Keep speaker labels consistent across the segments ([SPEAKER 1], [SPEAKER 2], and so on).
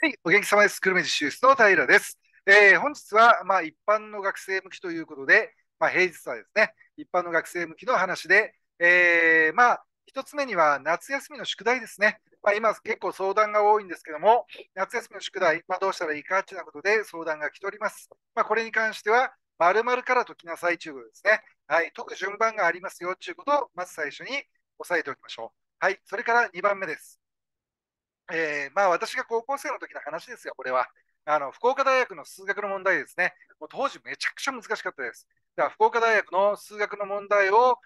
[SPEAKER 1] はい、お元気様です。久留米実習室の平です。えー、本日は、まあ、一般の学生向きということで、まあ、平日はですね、一般の学生向きの話で、えー、まあ、一つ目には夏休みの宿題ですね。まあ、今結構相談が多いんですけども、夏休みの宿題、まあ、どうしたらいいかっていうようなことで相談が来ております。まあ、これに関しては、まるから解きなさいということですね。はい、解く順番がありますよということを、まず最初に押さえておきましょう。はい、それから2番目です。えー、まあ、私が高校生の時の話ですよ、これは。あの福岡大学の数学の問題ですね。もう当時めちゃくちゃ難しかったです。では福岡大学の数学の問題を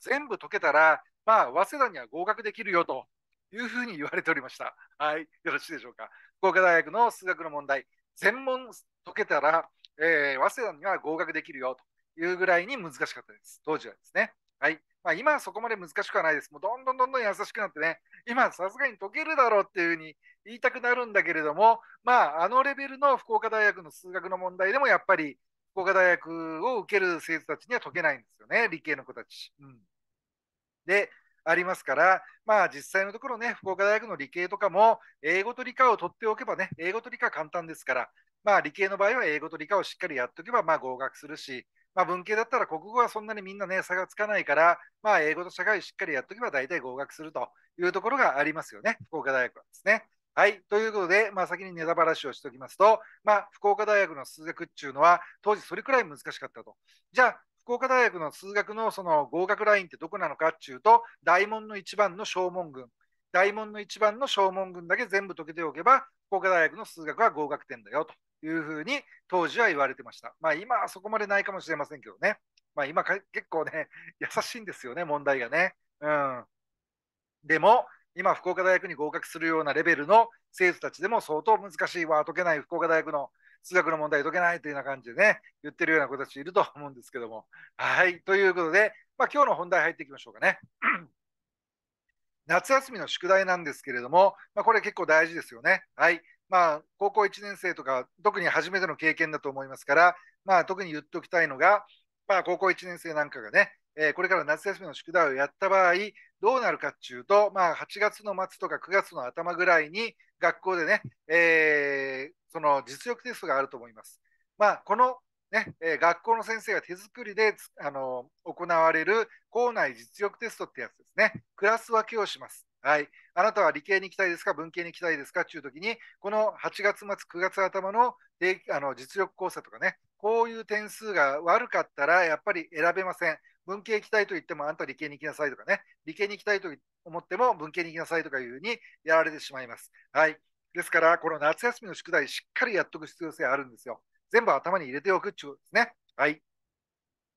[SPEAKER 1] 全部解けたら、まあ、早稲田には合格できるよというふうに言われておりました。はい、よろしいでしょうか。福岡大学の数学の問題、全問解けたら、えー、早稲田には合格できるよというぐらいに難しかったです。当時はですね。はい。まあ、今はそこまで難しくはないです。もうどんどんどんどん優しくなってね、今さすがに解けるだろうっていうふうに言いたくなるんだけれども、まあ、あのレベルの福岡大学の数学の問題でもやっぱり福岡大学を受ける生徒たちには解けないんですよね、理系の子たち。うん、で、ありますから、まあ実際のところね、福岡大学の理系とかも、英語と理科を取っておけばね、英語と理科簡単ですから、まあ理系の場合は英語と理科をしっかりやっておけば、まあ合格するし、まあ、文系だったら国語はそんなにみんなね、差がつかないから、まあ、英語と社会しっかりやっとけば大体合格するというところがありますよね、福岡大学はですね。はい。ということで、まあ、先にネタばらしをしておきますと、まあ、福岡大学の数学っていうのは、当時それくらい難しかったと。じゃあ、福岡大学の数学のその合格ラインってどこなのかっていうと、大門の一番の小門群、大門の1番の小門群だけ全部解けておけば、福岡大学の数学は合格点だよというふうに当時は言われてました。まあ、今はそこまでないかもしれませんけどね。まあ、今結構ね、優しいんですよね、問題がね。うん。でも、今、福岡大学に合格するようなレベルの生徒たちでも相当難しいわ、解けない福岡大学の数学の問題解けないというような感じでね、言ってるような子たちいると思うんですけども。はい、ということで、まあ、今日の本題入っていきましょうかね。夏休みの宿題なんですけれども、まあ、これ結構大事ですよね。はい。まあ、高校1年生とか、特に初めての経験だと思いますから、まあ、特に言っておきたいのが、まあ、高校1年生なんかがね、えー、これから夏休みの宿題をやった場合、どうなるかっていうと、まあ、8月の末とか9月の頭ぐらいに、学校でね、えー、その実力テストがあると思います。まあ、このね、えー、学校の先生が手作りであの行われる校内実力テストってやつですね、クラス分けをします。はい、あなたは理系に行きたいですか、文系に行きたいですかっていうときに、この8月末、9月頭のであの実力考座とかね、こういう点数が悪かったら、やっぱり選べません。文系行きたいと言っても、あんた理系に行きなさいとかね、理系に行きたいと思っても、文系に行きなさいとかいうふうにやられてしまいます。はい。ですから、この夏休みの宿題、しっかりやっとく必要性あるんですよ。全部頭に入れておくっていうことですね。はい。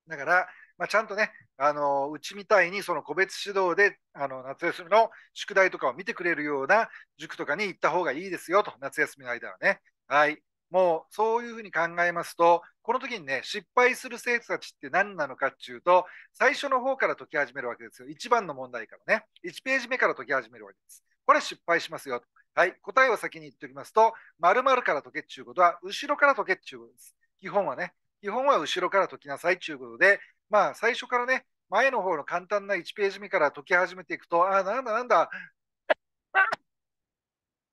[SPEAKER 1] だから、まあ、ちゃんとね、あのうちみたいにその個別指導であの夏休みの宿題とかを見てくれるような塾とかに行った方がいいですよと、夏休みの間はね。はい、もうそういうふうに考えますと、この時にね、失敗する生徒たちって何なのかっていうと、最初の方から解き始めるわけですよ。1番の問題からね、1ページ目から解き始めるわけです。これ失敗しますよと。はい、答えを先に言っておきますと、〇〇から解けっていうことは、後ろから解けっていうことです。基本はね。基本は後ろから解きなさいということで、まあ、最初からね、前の方の簡単な1ページ目から解き始めていくと、ああ、なんだなんだ、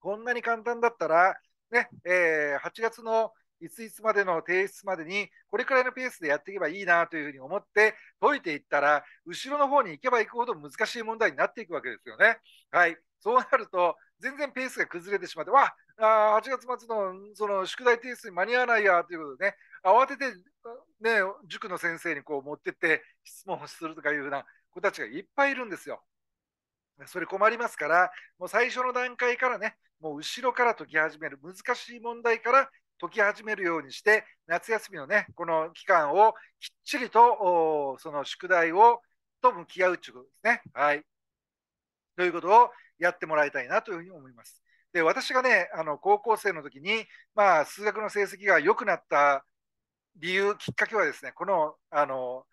[SPEAKER 1] こんなに簡単だったら、ねえー、8月のいついつまでの提出までに、これくらいのペースでやっていけばいいなというふうに思って解いていったら、後ろの方に行けば行くほど難しい問題になっていくわけですよね。はい。そうなると、全然ペースが崩れてしまって、わあ8月末のその宿題提出に間に合わないやということでね、慌てて、ね、塾の先生にこう持ってって質問をするとかいうふうな子たちがいっぱいいるんですよ。それ困りますから、もう最初の段階からね、もう後ろから解き始める、難しい問題から解き始めるようにして、夏休みのね、この期間をきっちりと、その宿題をと向き合うということですね。はい。ということをやってもらいたいなというふうに思います。で私がねあの高校生の時に、まあ、数学の成績が良くなった理由きっかけはですねこのあの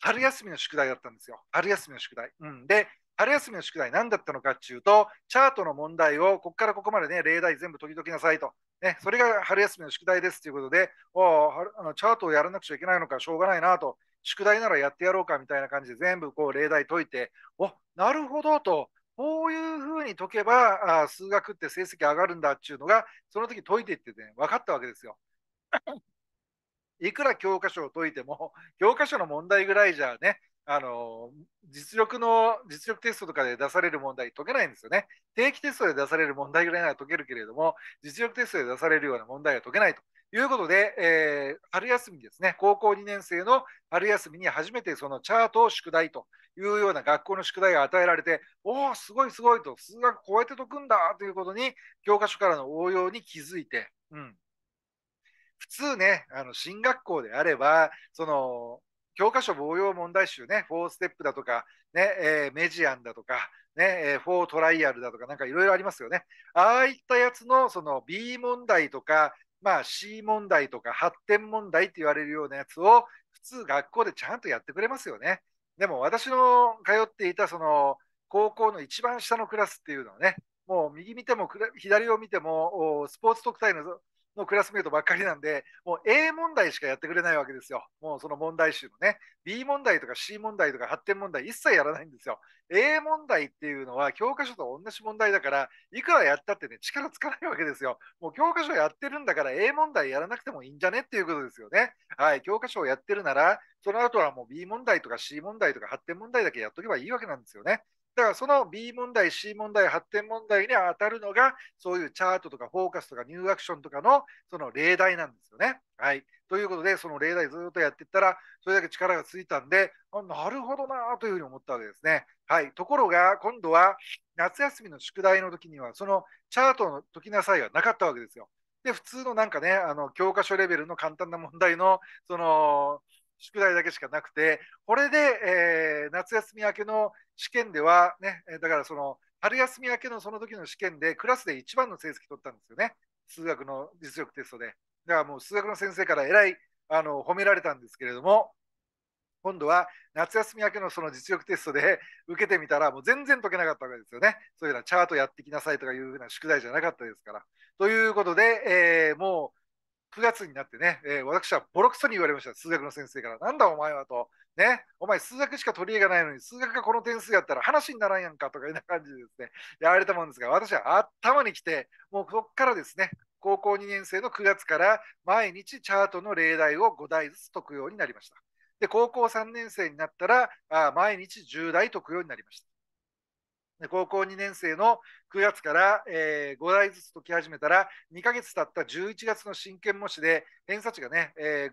[SPEAKER 1] 春休みの宿題だったんですよ春休みの宿題。うん、で春休みの宿題何だったのかっていうとチャートの問題をここからここまでね例題全部解き解きなさいと、ね、それが春休みの宿題ですということでおあのチャートをやらなくちゃいけないのかしょうがないなと宿題ならやってやろうかみたいな感じで全部こう例題解いておなるほどとこういうふうに解けばあ数学って成績上がるんだっていうのがその時解いていってね分かったわけですよ。いくら教科書を解いても教科書の問題ぐらいじゃねあの実力の実力テストとかで出される問題解けないんですよね。定期テストで出される問題ぐらいなら解けるけれども実力テストで出されるような問題は解けないということで、えー、春休みですね、高校2年生の春休みに初めてそのチャートを宿題というような学校の宿題が与えられて、おお、すごいすごいと、数学こうやって解くんだということに、教科書からの応用に気づいて、うん、普通ね、あの進学校であれば、その教科書応用問題集ね、4ステップだとか、ねえー、メジアンだとか、ね、4トライアルだとか、なんかいろいろありますよね。ああいったやつのその B 問題とかまあ、C 問題とか発展問題って言われるようなやつを普通学校でちゃんとやってくれますよね。でも私の通っていたその高校の一番下のクラスっていうのはね、もう右見ても左を見てもスポーツ特待ののクラスメートばっかりなんで、もう A 問題しかやってくれないわけですよ。もうその問題集のね、B 問題とか C 問題とか発展問題一切やらないんですよ。A 問題っていうのは教科書と同じ問題だから、いくらやったってね、力つかないわけですよ。もう教科書やってるんだから A 問題やらなくてもいいんじゃねっていうことですよね。はい、教科書をやってるなら、その後はもう B 問題とか C 問題とか発展問題だけやっとけばいいわけなんですよね。だからその B 問題、C 問題、発展問題に当たるのが、そういうチャートとかフォーカスとかニューアクションとかのその例題なんですよね。はい。ということで、その例題ずっとやっていったら、それだけ力がついたんで、あなるほどなというふうに思ったわけですね。はい。ところが、今度は夏休みの宿題の時には、そのチャートの解きなさいはなかったわけですよ。で、普通のなんかね、あの教科書レベルの簡単な問題の、その、宿題だけしかなくて、これで、えー、夏休み明けの試験では、ね、だからその春休み明けのその時の試験で、クラスで一番の成績取ったんですよね、数学の実力テストで。だからもう数学の先生からえらいあの褒められたんですけれども、今度は夏休み明けのその実力テストで 受けてみたら、もう全然解けなかったわけですよね。そういうのはチャートやってきなさいとかいうふうな宿題じゃなかったですから。ということで、えー、も月になってね、えー、私はボロクソに言われました、数学の先生から。なんだお前はと。ね、お前数学しか取り柄がないのに、数学がこの点数やったら話にならんやんかとかいう感じでですね、やられたもんですが、私は頭に来て、もうそこからですね、高校2年生の9月から毎日チャートの例題を5台ずつ解くようになりました。で、高校3年生になったら、あ毎日10台解くようになりました。高校2年生の9月から、えー、5台ずつ解き始めたら2ヶ月経った11月の真剣模試で偏差値がね、えー、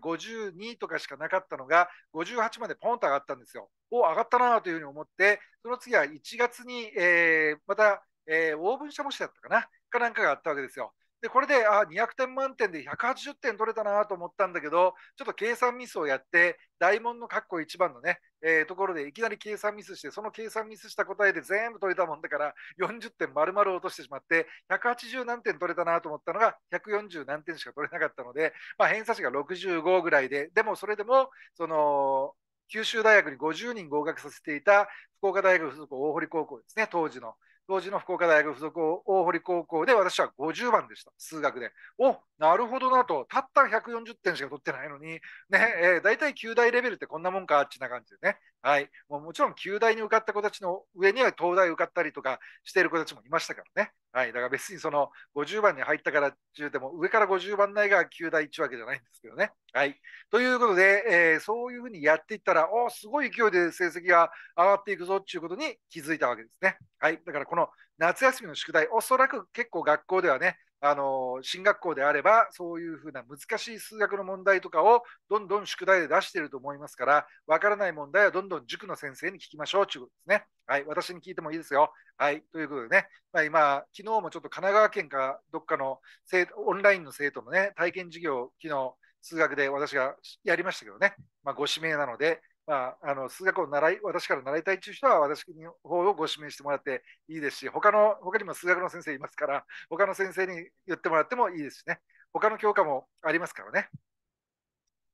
[SPEAKER 1] 52とかしかなかったのが58までポンと上がったんですよ。お上がったなというふうに思ってその次は1月に、えー、また、えー、オーブン社模試だったかなかなんかがあったわけですよ。でこれであ200点満点で180点取れたなと思ったんだけどちょっと計算ミスをやって大門の括弧1番のね、えー、ところでいきなり計算ミスしてその計算ミスした答えで全部取れたもんだから40点丸々落としてしまって180何点取れたなと思ったのが140何点しか取れなかったので、まあ、偏差値が65ぐらいででもそれでもその九州大学に50人合格させていた福岡大学附属大堀高校ですね当時の。当時の福岡大学附属大堀高校で私は50番でした、数学で。おなるほどなと、たった140点しか取ってないのに、ねえー、大体9大レベルってこんなもんかってな感じでね、はい、もうもちろん9大に受かった子たちの上には東大受かったりとかしている子たちもいましたからね、はい、だから別にその50番に入ったから中でも上から50番内が9台1わけじゃないんですけどね。はい、ということで、えー、そういうふうにやっていったらおすごい勢いで成績が上がっていくぞっていうことに気づいたわけですね。はい、だからこの夏休みの宿題おそらく結構学校ではねあの進学校であればそういうふうな難しい数学の問題とかをどんどん宿題で出していると思いますからわからない問題はどんどん塾の先生に聞きましょうということですね。はい、私に聞いてもいいですよ。はい、ということでね、まあ、今、昨日もちょっと神奈川県かどっかの生オンラインの生徒のね体験授業昨日数学で私がやりましたけどね、まあ、ご指名なので、まあ、あの数学を習い私から習いたいという人は私の方をご指名してもらっていいですし他の他にも数学の先生いますから他の先生に言ってもらってもいいですしね他の教科もありますからね。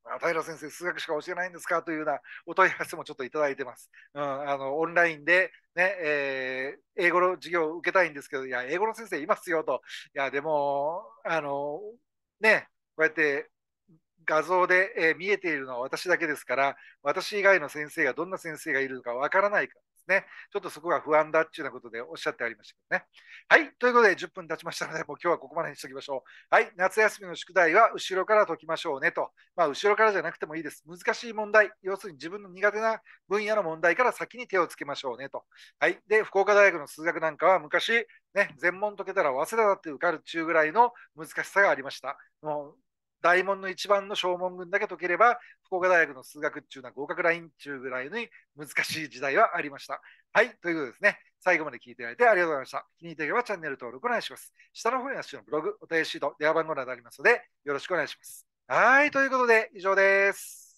[SPEAKER 1] あ平先生、数学しか教えないんですかというようなお問い合わせもちょっといただいてます。うん、あのオンラインでね、ねえー、英語の授業を受けたいんですけど、いや、英語の先生いますよと、いや、でも、あのね、こうやって画像で、え見えているのは私だけですから、私以外の先生がどんな先生がいるのかわからないからですね、ちょっとそこが不安だっていうようなことでおっしゃってありましたけどね。はい、ということで10分経ちましたので、もう今日はここまでにしておきましょう。はい、夏休みの宿題は後ろから解きましょうねと、まあ、後ろからじゃなくてもいいです。難しい問題、要するに自分の苦手な分野の問題から先に手をつけましょうねと。はい、で、福岡大学の数学なんかは昔、ね、全問解けたら早稲田だって受かるっちゅうぐらいの難しさがありました。もう大門の一番の小門群だけ解ければ、福岡大学の数学中な合格ライン中ぐらいに難しい時代はありました。はい、ということですね。最後まで聞いていただいてありがとうございました。気に入っていればチャンネル登録お願いします。下の方には私のブログ、お便りシート、電話番号などありますので、よろしくお願いします。はい、ということで以上です。